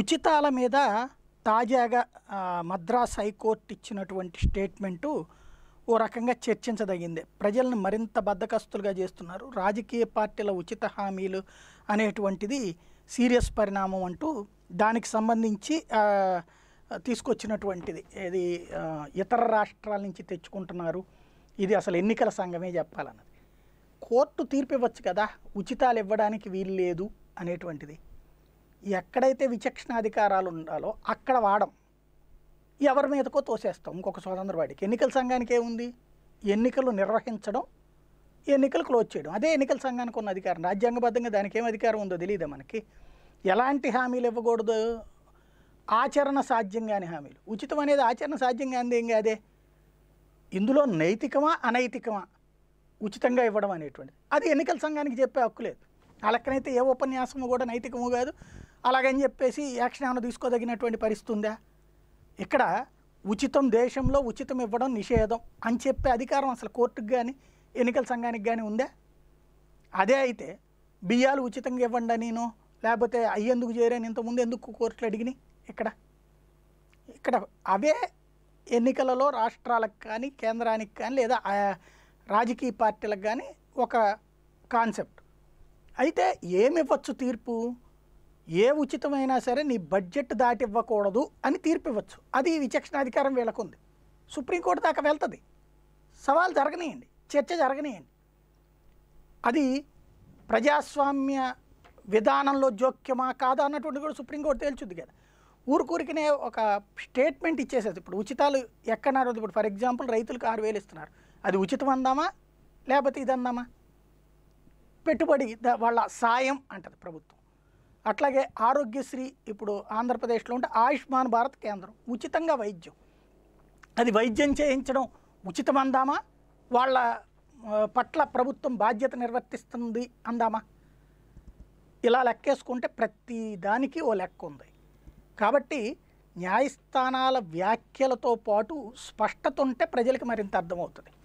ఉచితాల మీద తాజాగా మద్రాస్ హైకోర్టు ఇచ్చినటువంటి స్టేట్మెంటు ఓ రకంగా చర్చించదగిందే ప్రజలను మరింత బద్దకస్తులుగా చేస్తున్నారు రాజకీయ పార్టీల ఉచిత హామీలు అనేటువంటిది సీరియస్ పరిణామం అంటూ దానికి సంబంధించి తీసుకొచ్చినటువంటిది ఇది ఇతర రాష్ట్రాల నుంచి తెచ్చుకుంటున్నారు ఇది అసలు ఎన్నికల సంఘమే చెప్పాలన్నది కోర్టు తీర్పు ఇవ్వచ్చు కదా ఉచితాలు ఇవ్వడానికి వీలు లేదు అనేటువంటిది ఎక్కడైతే విచక్షణ అధికారాలు ఉండాలో అక్కడ వాడం ఎవరి మీదకో తోసేస్తాం ఇంకొక స్వతంత్రవాడికి ఎన్నికల సంఘానికి ఏముంది ఎన్నికలు నిర్వహించడం ఎన్నికలు క్లోజ్ చేయడం అదే ఎన్నికల సంఘానికి ఉన్న అధికారం రాజ్యాంగబద్ధంగా దానికి ఏం అధికారం ఉందో తెలియదు మనకి ఎలాంటి హామీలు ఇవ్వకూడదు ఆచరణ సాధ్యం కాని హామీలు ఉచితం అనేది ఆచరణ సాధ్యం కానిది ఏం కాదే ఇందులో నైతికమా అనైతికమా ఉచితంగా ఇవ్వడం అనేటువంటిది అది ఎన్నికల సంఘానికి చెప్పే హక్కు లేదు ఆ ఏ ఉపన్యాసము కూడా నైతికము కాదు అలాగని చెప్పేసి యాక్షన్ ఏమైనా తీసుకోదగినటువంటి పరిస్థితి ఉందా ఇక్కడ ఉచితం దేశంలో ఉచితం ఇవ్వడం నిషేధం అని చెప్పే అధికారం అసలు కోర్టుకు కానీ ఎన్నికల సంఘానికి కానీ ఉందా అదే అయితే బియ్యాలు ఉచితంగా ఇవ్వండి నేను లేకపోతే అయ్యేందుకు చేరాను ఇంతకుముందు ఎందుకు కోర్టులు అడిగినాయి ఇక్కడ ఇక్కడ అవే ఎన్నికలలో రాష్ట్రాలకు కానీ కేంద్రానికి కానీ లేదా రాజకీయ పార్టీలకు కానీ ఒక కాన్సెప్ట్ అయితే ఏమివ్వచ్చు తీర్పు ఏ ఉచితమైనా సరే నీ బడ్జెట్ దాటి ఇవ్వకూడదు అని తీర్పు ఇవ్వచ్చు అది విచక్షణాధికారం ఉంది సుప్రీంకోర్టు దాకా వెళ్తుంది సవాల్ జరగనీయండి చర్చ జరగనియండి అది ప్రజాస్వామ్య విధానంలో జోక్యమా కాదా అన్నటువంటి కూడా సుప్రీంకోర్టు తేల్చుద్ది కదా ఊరికూరికినే ఒక స్టేట్మెంట్ ఇచ్చేసేది ఇప్పుడు ఉచితాలు ఎక్కడన్నారు ఇప్పుడు ఫర్ ఎగ్జాంపుల్ రైతులకు ఆరు వేలు ఇస్తున్నారు అది ఉచితం అందామా లేకపోతే ఇది అందామా పెట్టుబడి వాళ్ళ సాయం అంటది ప్రభుత్వం అట్లాగే ఆరోగ్యశ్రీ ఇప్పుడు ఆంధ్రప్రదేశ్లో ఉంటే ఆయుష్మాన్ భారత్ కేంద్రం ఉచితంగా వైద్యం అది వైద్యం చేయించడం ఉచితం అందామా వాళ్ళ పట్ల ప్రభుత్వం బాధ్యత నిర్వర్తిస్తుంది అందామా ఇలా లెక్కేసుకుంటే ప్రతి దానికి ఓ లెక్క ఉంది కాబట్టి న్యాయస్థానాల వ్యాఖ్యలతో పాటు స్పష్టత ఉంటే ప్రజలకు మరింత అర్థమవుతుంది